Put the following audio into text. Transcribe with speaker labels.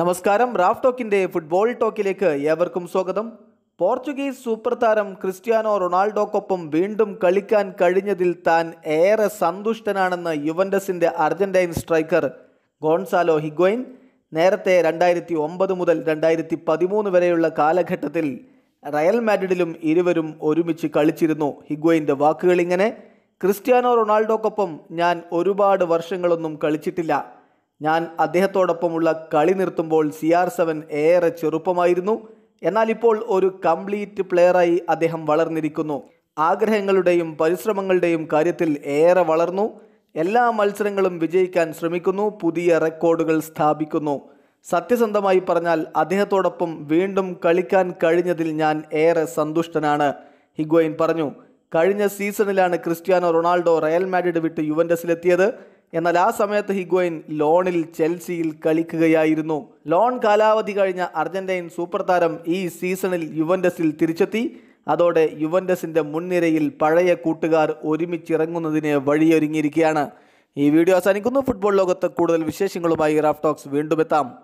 Speaker 1: നമസ്കാരം Raf ടോക്കിൻ്റെ football ടോക്കിലേക്ക് ഏവർക്കും സ്വാഗതം പോർച്ചുഗീസ് സൂപ്പർ താരം ക്രിസ്ത്യാനോ റൊണാൾഡോക്കൊപ്പം വീണ്ടും കളിക്കാൻ കഴിഞ്ഞതിൽ താൻ ഏറെ സന്തുഷ്ടനാണെന്ന് യുവൻഡസിൻ്റെ അർജന്റൈൻ സ്ട്രൈക്കർ ഗോൺസാലോ ഹിഗ്വൈൻ നേരത്തെ രണ്ടായിരത്തി ഒമ്പത് മുതൽ രണ്ടായിരത്തി പതിമൂന്ന് വരെയുള്ള കാലഘട്ടത്തിൽ റയൽ മാഡ്രിഡിലും ഇരുവരും ഒരുമിച്ച് കളിച്ചിരുന്നു ഹിഗ്വൈൻ്റെ വാക്കുകൾ ഇങ്ങനെ ക്രിസ്ത്യാനോ റൊണാൾഡോക്കൊപ്പം ഞാൻ ഒരുപാട് വർഷങ്ങളൊന്നും കളിച്ചിട്ടില്ല ഞാൻ അദ്ദേഹത്തോടൊപ്പമുള്ള കളി നിർത്തുമ്പോൾ സി ആർ സെവൻ ഏറെ ചെറുപ്പമായിരുന്നു എന്നാൽ ഇപ്പോൾ ഒരു കംപ്ലീറ്റ് പ്ലെയറായി അദ്ദേഹം വളർന്നിരിക്കുന്നു ആഗ്രഹങ്ങളുടെയും പരിശ്രമങ്ങളുടെയും കാര്യത്തിൽ ഏറെ വളർന്നു എല്ലാ മത്സരങ്ങളും വിജയിക്കാൻ ശ്രമിക്കുന്നു പുതിയ റെക്കോർഡുകൾ സ്ഥാപിക്കുന്നു സത്യസന്ധമായി പറഞ്ഞാൽ അദ്ദേഹത്തോടൊപ്പം വീണ്ടും കളിക്കാൻ കഴിഞ്ഞതിൽ ഞാൻ ഏറെ സന്തുഷ്ടനാണ് ഹിഗോയിൻ പറഞ്ഞു കഴിഞ്ഞ സീസണിലാണ് ക്രിസ്ത്യാനോ റൊണാൾഡോ റയൽ മാഡ്രിഡ് വിട്ട് എത്തിയത് എന്നാൽ ആ സമയത്ത് ഹിഗ്വൈൻ ലോണിൽ ചെൽസിയിൽ കളിക്കുകയായിരുന്നു ലോൺ കാലാവധി കഴിഞ്ഞ അർജന്റൈൻ സൂപ്പർ താരം ഈ സീസണിൽ യുവൻഡസിൽ തിരിച്ചെത്തി അതോടെ യുവൻഡസിൻ്റെ മുൻനിരയിൽ പഴയ കൂട്ടുകാർ ഒരുമിച്ചിറങ്ങുന്നതിന് വഴിയൊരുങ്ങിയിരിക്കുകയാണ് ഈ വീഡിയോ അവസാനിക്കുന്നു ഫുട്ബോൾ ലോകത്ത് കൂടുതൽ വിശേഷങ്ങളുമായി റാഫ് ടോക്സ് വീണ്ടും എത്താം